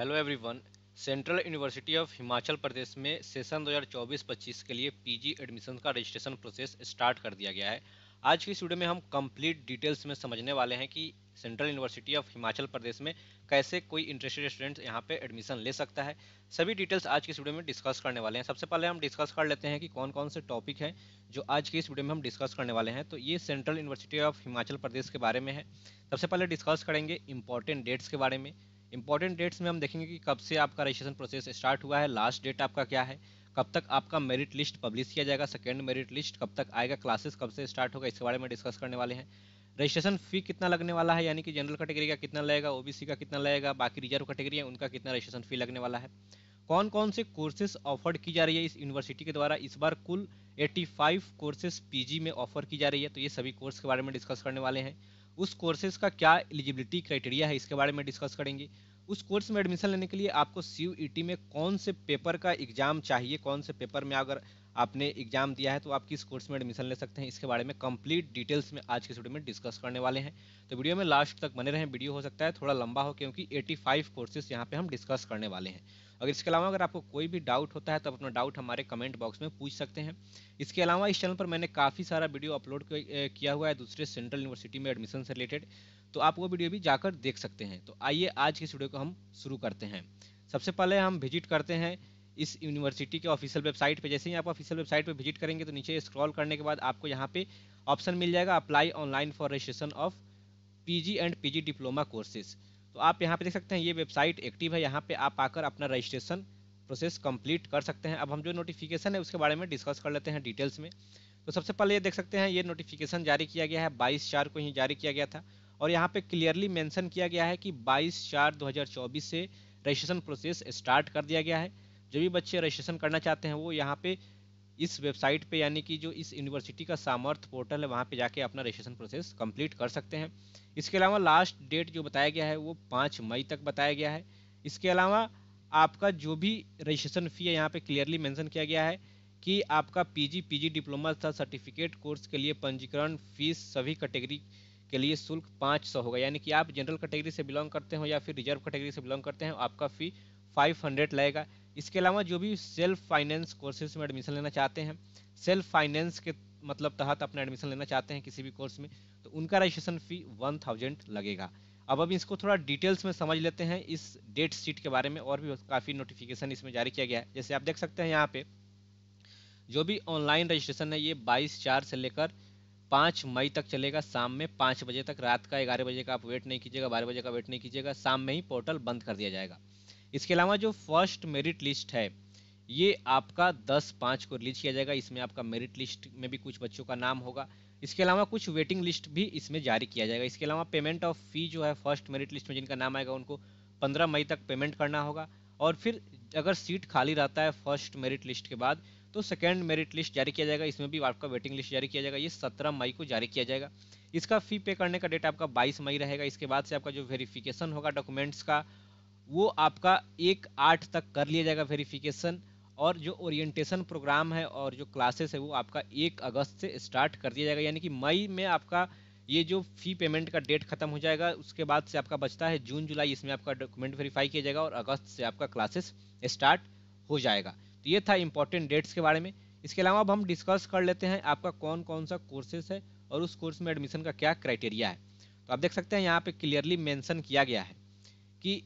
hello everyone central university of Himachal Pradesh में session 2024-25 के लिए पीजी एडमिशन का रजिस्ट्रेशन प्रोसेस स्टार्ट कर दिया गया है आज की स्टूडियो में हम कंप्लीट डिटेल्स में समझने वाले हैं कि central university of Himachal Pradesh में कैसे कोई इंटरेस्टेड स्टूडेंट यहाँ पे एडमिशन ले सकता है सभी डिटेल्स आज की वीडियो में डिस्कस करने वाले हैं सबसे पहले हम डिस्कस कर लेते हैं कि कौन कौन से टॉपिक हैं जो आज की इस वीडियो में हम डिस्कस करने वाले हैं तो ये central university of Himachal Pradesh के बारे में है सबसे पहले डिस्कस करेंगे इंपॉर्टेंट डेट्स के बारे में इंपॉर्टेंट डेट्स में हम देखेंगे कि कब से आपका रजिस्ट्रेशन प्रोसेस स्टार्ट हुआ है लास्ट डेट आपका क्या है कब तक आपका मेरिट लिस्ट पब्लिश किया जाएगा सेकेंड मेरिट लिस्ट कब तक आएगा क्लासेस कब से स्टार्ट होगा इसके बारे में डिस्कस करने वाले हैं रजिस्ट्रेशन फी कितना लगने वाला है यानी कि जनरल कैटेगरी का कितना लगेगा ओबीसी का कितना लगेगा बाकी रिजर्व कैटेगरी है उनका कितना रजिस्ट्रेशन फी लगने वाला है कौन कौन से कोर्सेज ऑफर्ड की जा रही है इस यूनिवर्सिटी के द्वारा इस बार कुल 85 कोर्सेज पीजी में ऑफर की जा रही है तो ये सभी कोर्स के बारे में डिस्कस करने वाले हैं उस कोर्सेज का क्या एलिजिबिलिटी क्राइटेरिया है इसके बारे में डिस्कस करेंगे उस कोर्स में एडमिशन लेने के लिए आपको सी e में कौन से पेपर का एग्जाम चाहिए कौन से पेपर में अगर आपने एग्जाम दिया है तो आप किस कोर्स में एडमिशन ले सकते हैं इसके बारे में कंप्लीट डिटेल्स में आज के वीडियो में डिस्कस करने वाले हैं तो वीडियो में लास्ट तक बने रहें वीडियो हो सकता है थोड़ा लंबा हो क्योंकि 85 कोर्सेज यहाँ पे हम डिस्कस करने वाले हैं अगर इसके अलावा अगर आपको कोई भी डाउट होता है तो अपना डाउट हमारे कमेंट बॉक्स में पूछ सकते हैं इसके अलावा इस चैनल पर मैंने काफ़ी सारा वीडियो अपलोड किया हुआ है दूसरे सेंट्रल यूनिवर्सिटी में एडमिशन से रिलेटेड तो आप वो वीडियो भी जाकर देख सकते हैं तो आइए आज के वीडियो को हम शुरू करते हैं सबसे पहले हम विजिट करते हैं इस यूनिवर्सिटी के ऑफिशियल वेबसाइट पे जैसे ही आप ऑफिशियल वेबसाइट पे विजिट करेंगे तो नीचे स्क्रॉल करने के बाद आपको यहाँ पे ऑप्शन मिल जाएगा apply online for registration of PG and PG diploma courses तो आप यहाँ पे देख सकते हैं ये वेबसाइट एक्टिव है यहाँ पे आप आकर अपना रजिस्ट्रेशन प्रोसेस कंप्लीट कर सकते हैं अब हम जो नोटिफिकेशन है उसके बारे में डिस्कस कर लेते हैं डिटेल्स में तो सबसे पहले ये देख सकते हैं ये नोटिफिकेशन जारी किया गया है बाईस चार को ही जारी किया गया था और यहाँ पे क्लियरली मेंशन किया गया है कि 22 चार 2024 से रजिस्ट्रेशन प्रोसेस स्टार्ट कर दिया गया है जो भी बच्चे रजिस्ट्रेशन करना चाहते हैं वो यहाँ पे इस वेबसाइट पे यानी कि जो इस यूनिवर्सिटी का सामर्थ पोर्टल है वहाँ पे जाके अपना रजिस्ट्रेशन प्रोसेस कंप्लीट कर सकते हैं इसके अलावा लास्ट डेट जो बताया गया है वो पाँच मई तक बताया गया है इसके अलावा आपका जो भी रजिस्ट्रेशन फ़ी है यहाँ पे क्लियरली मैंसन किया गया है कि आपका पी जी डिप्लोमा तथा सर्टिफिकेट कोर्स के लिए पंजीकरण फीस सभी कैटेगरी के लिए शुल्क पाँच सौ होगा यानी कि आप जनरल कैटेगरी से बिलोंग करते हो या फिर रिजर्व कैटेगरी से बिलोंग करते हैं आपका फ़ी फाइव हंड्रेड लगेगा इसके अलावा जो भी सेल्फ फाइनेंस कोर्सेज में एडमिशन लेना चाहते हैं सेल्फ फाइनेंस के मतलब तहत अपना एडमिशन लेना चाहते हैं किसी भी कोर्स में तो उनका रजिस्ट्रेशन फ़ी वन थाउजेंड लगेगा अब अब इसको थोड़ा डिटेल्स में समझ लेते हैं इस डेट शीट के बारे में और भी काफ़ी नोटिफिकेशन इसमें जारी किया गया है जैसे आप देख सकते हैं यहाँ पे जो भी ऑनलाइन रजिस्ट्रेशन है ये बाईस चार से लेकर पाँच मई तक चलेगा शाम में पाँच बजे तक रात का ग्यारह बजे का आप वेट नहीं कीजिएगा बारह बजे का वेट नहीं कीजिएगा शाम में ही पोर्टल बंद कर दिया जाएगा इसके अलावा जो फर्स्ट मेरिट लिस्ट है ये आपका दस पाँच को रिलीज किया जाएगा इसमें आपका मेरिट लिस्ट में भी कुछ बच्चों का नाम होगा इसके अलावा कुछ वेटिंग लिस्ट भी इसमें जारी किया जाएगा इसके अलावा पेमेंट ऑफ फी जो है फर्स्ट मेरिट लिस्ट में जिनका नाम आएगा उनको पंद्रह मई तक पेमेंट करना होगा और फिर अगर सीट खाली रहता है फर्स्ट मेरिट लिस्ट के बाद तो सेकेंड मेरिट लिस्ट जारी किया जाएगा इसमें भी आपका वेटिंग लिस्ट जारी किया जाएगा ये सत्रह मई को जारी किया जाएगा इसका फ़ी पे करने का डेट आपका बाईस मई रहेगा इसके बाद से आपका जो वेरिफिकेशन होगा डॉक्यूमेंट्स का वो आपका एक आठ तक कर लिया जाएगा वेरिफिकेशन और जो ओरिएंटेशन प्रोग्राम है और जो क्लासेस है वो आपका एक अगस्त से स्टार्ट कर दिया जाएगा यानी कि मई में आपका ये जो फी पेमेंट का डेट खत्म हो जाएगा उसके बाद से आपका बचता है जून जुलाई इसमें आपका डॉक्यूमेंट वेरीफाई किया जाएगा और अगस्त से आपका क्लासेस स्टार्ट हो जाएगा तो ये था इंपॉर्टेंट डेट्स के बारे में इसके अलावा अब हम डिस्कस कर लेते हैं आपका कौन कौन सा कोर्सेस है और उस कोर्स में एडमिशन का क्या क्राइटेरिया है तो आप देख सकते हैं यहाँ पे क्लियरली मेंशन किया गया है कि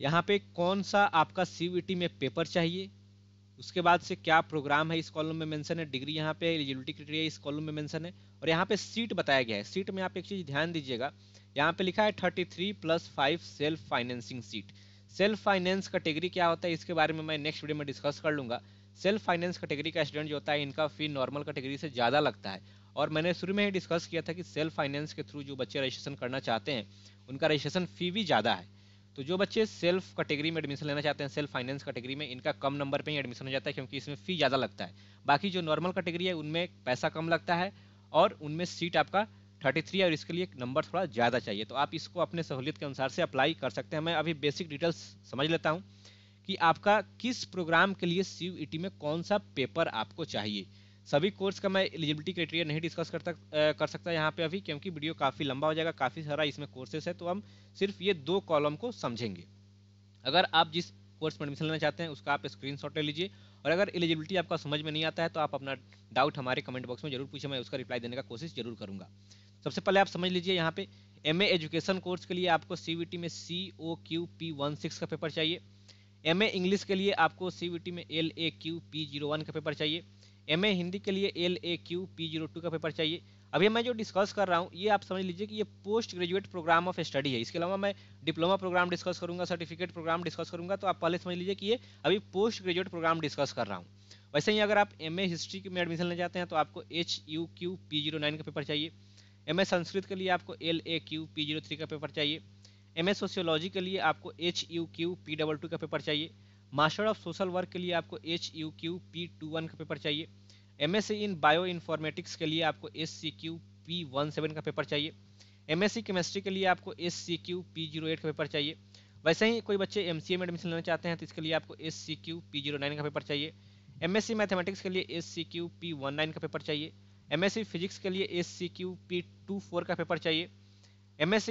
यहाँ पे कौन सा आपका सी में पेपर चाहिए उसके बाद से क्या प्रोग्राम है इस कॉलम में मेंशन है डिग्री यहाँ पे एलिजिबिलिटी क्राइटेरिया इस कॉलम में मेंशन है और यहाँ पे सीट बताया गया है सीट में आप एक चीज़ ध्यान दीजिएगा यहाँ पे लिखा है three plus five self financing seat self finance category क्या होता है इसके बारे में मैं नेक्स्ट वीडियो में डिस्कस कर लूँगा सेल्फ फाइनेंस कैटेगरी का स्टूडेंट जो होता है इनका फी नॉर्मल कैटेगरी से ज़्यादा लगता है और मैंने शुरू में ही डिस्कस किया था कि सेल्फ फाइनेंस के थ्रू जो बच्चे रजिस्ट्रेशन करना चाहते हैं उनका रजिस्ट्रेशन फ़ी भी ज़्यादा है तो जो बच्चे सेल्फ कैटेगरी में एडमिशन लेना चाहते हैं सेल्फ फाइनेंस कैटेगरी में इनका कम नंबर पे ही एडमिशन हो जाता है क्योंकि इसमें फ़ी ज़्यादा लगता है बाकी जो नॉर्मल कैटेगरी है उनमें पैसा कम लगता है और उनमें सीट आपका थर्टी थ्री और इसके लिए एक नंबर थोड़ा ज़्यादा चाहिए तो आप इसको अपने सहूलियत के अनुसार से अप्लाई कर सकते हैं मैं अभी बेसिक डिटेल्स समझ लेता हूँ कि आपका किस प्रोग्राम के लिए सी e में कौन सा पेपर आपको चाहिए सभी कोर्स का मैं एलिजिबिलिटी क्राइटेरिया नहीं डिस्कस कर कर सकता यहाँ पे अभी क्योंकि वीडियो काफ़ी लंबा हो जाएगा काफ़ी सारा इसमें कोर्सेस है तो हम सिर्फ ये दो कॉलम को समझेंगे अगर आप जिस कोर्स में एडमिशन लेना चाहते हैं उसका आप शॉट ले लीजिए और अगर एलिजिबिलिटी आपका समझ में नहीं आता है तो आप अपना डाउट हमारे कमेंट बॉक्स में जरूर पूछे मैं उसका रिप्लाई देने का कोशिश जरूर करूँगा सबसे पहले आप समझ लीजिए यहाँ पे एम एजुकेशन कोर्स के लिए आपको सी में C O Q P one six का पेपर चाहिए एम इंग्लिश के लिए आपको सी में L A Q P zero one का पेपर चाहिए एम हिंदी के लिए L A Q P zero two का पेपर चाहिए अभी मैं जो डिस्कस कर रहा हूँ ये आप समझ लीजिए कि ये post graduate program of study है इसके अलावा मैं डिप्लोमा प्रोग्राम डिस्कस करूँगा सर्टिफिकेट प्रोग्राम डिस्कस करूँगा तो आप पहले समझ लीजिए कि ये अभी पोस्ट ग्रेजुएट प्रोग्राम डिस्कस कर रहा हूँ वैसे ही अगर आप एम हिस्ट्री में एडमिशन लेना चाहते हैं तो आपको H U Q P zero nine का पेपर चाहिए एम संस्कृत के लिए आपको L A Q P zero three का पेपर चाहिए एम सोशियोलॉजी के लिए आपको H U Q P double two का पेपर चाहिए मास्टर ऑफ सोशल वर्क के लिए आपको H U Q P two one का पेपर चाहिए M S C in bioinformatics के लिए आपको S C Q P one seven का पेपर चाहिए एम एस सी केमिस्ट्री के लिए आपको S C Q P zero eight का पेपर चाहिए वैसे ही कोई बच्चे एम सी ए में एडमिशन लेना चाहते हैं तो इसके लिए आपको S C Q P zero nine का पेपर चाहिए एम एस सी मैथमेटिक्स के लिए S C Q P one nine का पेपर चाहिए एम फिजिक्स के लिए S C Q P two four का पेपर चाहिए M S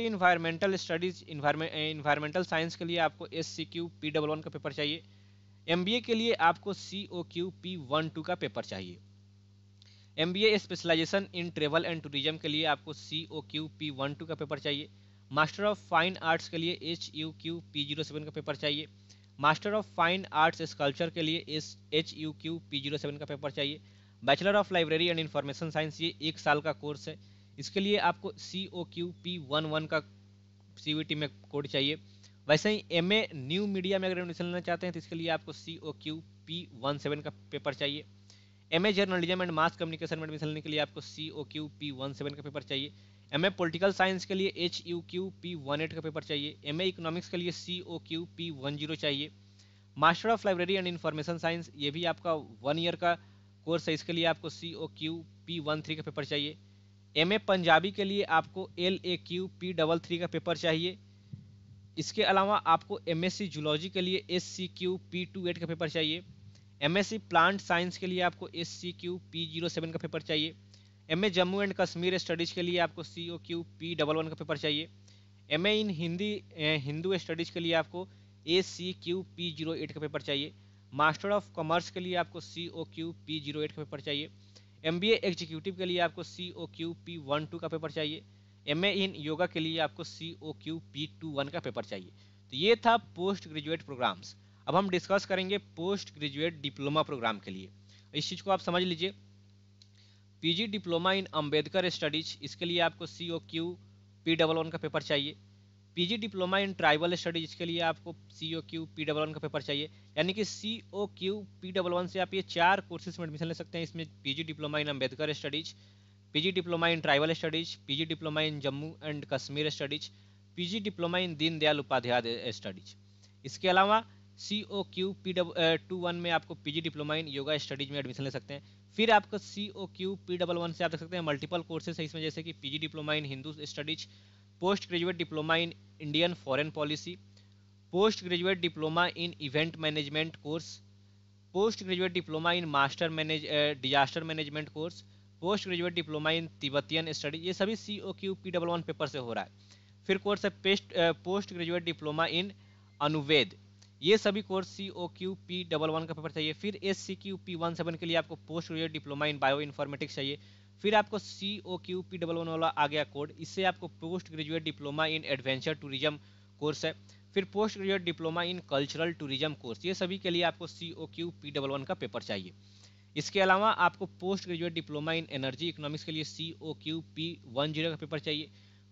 studies environmental science के लिए आपको S C Q P double one का पेपर चाहिए एम बी ए के लिए आपको C O Q P one two का पेपर चाहिए M B A specialisation in travel and tourism के लिए आपको C O Q P one two का पेपर चाहिए मास्टर ऑफ फाइन आर्ट्स के लिए H U Q P zero seven का पेपर चाहिए master of fine arts sculpture के लिए S H U Q P zero seven का पेपर चाहिए bachelor of library and information science ये एक साल का कोर्स है इसके लिए आपको C O Q P one one का सी वी टी में कोड चाहिए वैसे ही एम ए न्यू मीडिया में अगर एडमिशन लेना चाहते हैं तो इसके लिए आपको C O Q P one seven का पेपर चाहिए M A journalism and mass communication में एडमिशन लेने के लिए आपको C O Q P one seven का पेपर चाहिए एम ए पोलिटिकल साइंस के लिए H U Q P one eight का पेपर चाहिए एम ए इकोनॉमिक्स के लिए C O Q P one zero चाहिए master of library and information science ये भी आपका वन ईयर का कोर्स है इसके लिए आपको C O Q P one three का पेपर चाहिए एम ए पंजाबी के लिए आपको L A Q P double three का पेपर चाहिए इसके अलावा आपको एम एस सी जूलॉजी के लिए S C Q P two eight का पेपर चाहिए M S C plant science के लिए आपको S C Q P zero seven का पेपर चाहिए M A Jammu and Kashmir studies के लिए आपको C O Q P double one का पेपर चाहिए M A in Hindi Hindu studies के लिए आपको A C Q P zero eight का पेपर चाहिए मास्टर ऑफ कॉमर्स के लिए आपको C O Q P zero eight का पेपर चाहिए एम बी एग्जीक्यूटिव के लिए आपको C O Q P one two का पेपर चाहिए एम ए इन योगा के लिए आपको C O Q P two one का पेपर चाहिए तो ये था पोस्ट ग्रेजुएट प्रोग्राम्स अब हम डिस्कस करेंगे पोस्ट ग्रेजुएट डिप्लोमा प्रोग्राम के लिए इस चीज़ को आप समझ लीजिए PG diploma in Ambedkar studies इसके लिए आपको C O Q P double one का पेपर चाहिए PG diploma in tribal studies के लिए आपको C O Q P double one का पेपर चाहिए यानी कि C O Q P double one से आप ये चार कोर्सेज में एडमिशन ले सकते हैं इसमें PG diploma in Ambedkar studies PG diploma in tribal studies PG diploma in Jammu and Kashmir studies PG diploma in Deendayal Upadhyay studies इसके अलावा C O Q P double two one में आपको PG diploma in yoga studies में एडमिशन ले सकते हैं फिर आपको C O Q P double one से आप देख सकते हैं मल्टीपल कोर्सेज है इसमें जैसे कि PG diploma in Hindu studies post graduate diploma in Indian foreign policy post graduate diploma in event management course post graduate diploma in master manage disaster management course post graduate diploma in Tibetan study ये सभी C O Q P double one paper से हो रहा है फिर course है पेस्ट post graduate diploma in अनुवेद ये सभी course C O Q P double one का पेपर चाहिए फिर S C Q P one seven के लिए आपको post graduate diploma in bioinformatics चाहिए फिर आपको C O Q P double one वाला आ गया कोड इससे आपको post graduate diploma in adventure tourism course है फिर post graduate diploma in cultural tourism course ये सभी के लिए आपको C O Q P double one का पेपर चाहिए इसके अलावा आपको पोस्ट ग्रेजुएट डिप्लोमा इन एनर्जी इकोनॉमिक्स के लिए C O Q P one zero का पेपर चाहिए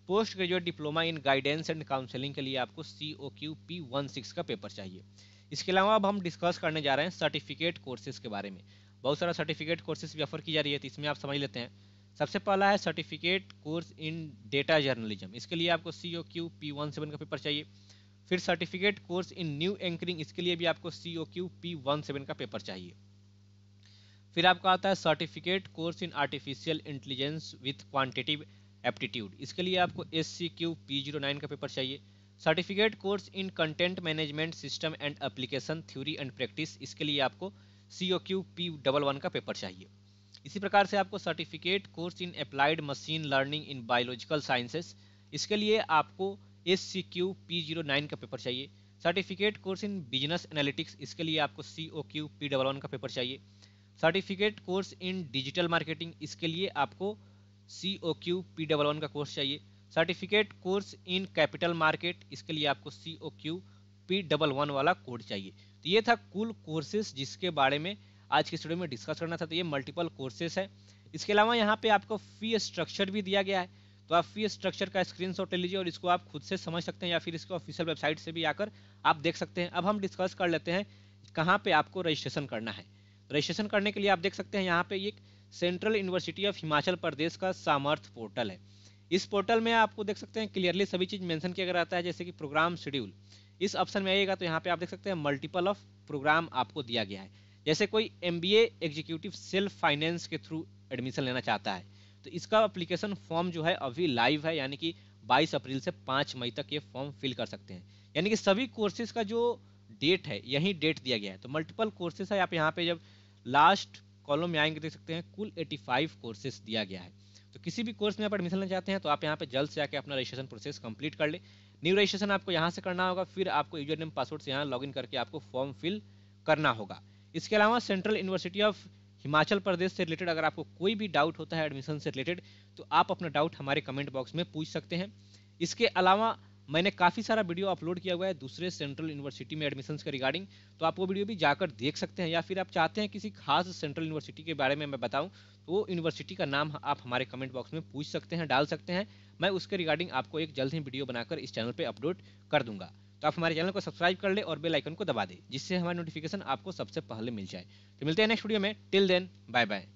post graduate diploma in guidance and counselling के लिए आपको C O Q P one six का पेपर चाहिए इसके अलावा अब हम डिस्कस करने जा रहे हैं सर्टिफिकेट कोर्सेज के बारे में बहुत सारा सर्टिफिकेट कोर्सेज भी ऑफर की जा रही है तो इसमें आप समझ लेते हैं सबसे पहला है certificate course in data journalism इसके लिए आपको C O Q P one seven का पेपर चाहिए फिर certificate course in new anchoring इसके लिए भी आपको C O Q P one seven का पेपर चाहिए फिर आपका आता है certificate course in artificial intelligence with quantitative aptitude इसके लिए आपको S C Q P zero nine का पेपर चाहिए certificate course in content management system and application theory and practice इसके लिए आपको C O Q P double one का paper चाहिए इसी प्रकार से आपको certificate course in applied machine learning in biological sciences इसके लिए आपको S C Q P zero nine का पेपर चाहिए certificate course in business analytics इसके लिए आपको C O Q P double one का पेपर चाहिए certificate course in digital marketing इसके लिए आपको C O Q P double one का कोर्स चाहिए certificate course in capital market इसके लिए आपको C O Q P double one वाला कोड चाहिए तो ये था कुल कोर्सेज जिसके बारे में आज के स्टूडियो में डिस्कस करना था तो ये मल्टीपल कोर्सेज है इसके अलावा यहाँ पे आपको फी स्ट्रक्चर भी दिया गया है तो आप फी स्ट्रक्चर का स्क्रीन ले लीजिए और इसको आप खुद से समझ सकते हैं या फिर इसको ऑफिशियल वेबसाइट से भी आकर आप देख सकते हैं अब हम डिस्कस कर लेते हैं कहाँ पे आपको रजिस्ट्रेशन करना है रजिस्ट्रेशन तो करने के लिए आप देख सकते हैं यहाँ पे एक central university of Himachal Pradesh का सामर्थ पोर्टल है इस पोर्टल में आपको देख सकते हैं क्लियरली सभी चीज़ मेंशन किया गया रहता है जैसे कि प्रोग्राम शेड्यूल इस ऑप्शन में आइएगा तो यहाँ पे आप देख सकते हैं मल्टीपल ऑफ प्रोग्राम आपको दिया गया है जैसे कोई एम एग्जीक्यूटिव सेल्फ फाइनेंस के थ्रू एडमिशन लेना चाहता है तो इसका अप्लीकेशन फॉर्म जो है अभी लाइव है यानी कि 22 अप्रैल से 5 मई तक ये फॉर्म फिल कर सकते हैं यानी कि सभी कोर्सेज का जो डेट है यही डेट दिया गया है तो मल्टीपल कोर्सेज है आप यहाँ पे जब लास्ट कॉलम में आएंगे देख सकते हैं कुल 85 कोर्सेज दिया गया है तो किसी भी कोर्स में आप एडमिशन लेना चाहते हैं तो आप यहाँ पे जल्द से आके अपना रजिस्ट्रेशन प्रोसेस कंप्लीट कर ले न्यू रजिस्ट्रेशन आपको यहाँ से करना होगा फिर आपको यूजर नेम पासवर्ड से यहाँ लॉगिन करके आपको फॉर्म फिल करना होगा इसके अलावा central university of Himachal Pradesh से रिलेटेड अगर आपको कोई भी डाउट होता है एडमिशन से रिलेटेड तो आप अपना डाउट हमारे कमेंट बॉक्स में पूछ सकते हैं इसके अलावा मैंने काफ़ी सारा वीडियो अपलोड किया हुआ है दूसरे सेंट्रल यूनिवर्सिटी में एडमिशन्स के रिगार्डिंग तो आप वो वीडियो भी जाकर देख सकते हैं या फिर आप चाहते हैं किसी खास सेंट्रल यूनिवर्सिटी के बारे में मैं बताऊं तो वो यूनिवर्सिटी का नाम आप हमारे कमेंट बॉक्स में पूछ सकते हैं डाल सकते हैं मैं उसके रिगार्डिंग आपको एक जल्द ही वीडियो बनाकर इस चैनल पर अपलोड कर दूंगा तो आप हमारे चैनल को सब्सक्राइब कर ले और बेल आइकन को दबा दे जिससे हमारी नोटिफिकेशन आपको सबसे पहले मिल जाए तो मिलते हैं नेक्स्ट वीडियो में टिल देन बाय बाय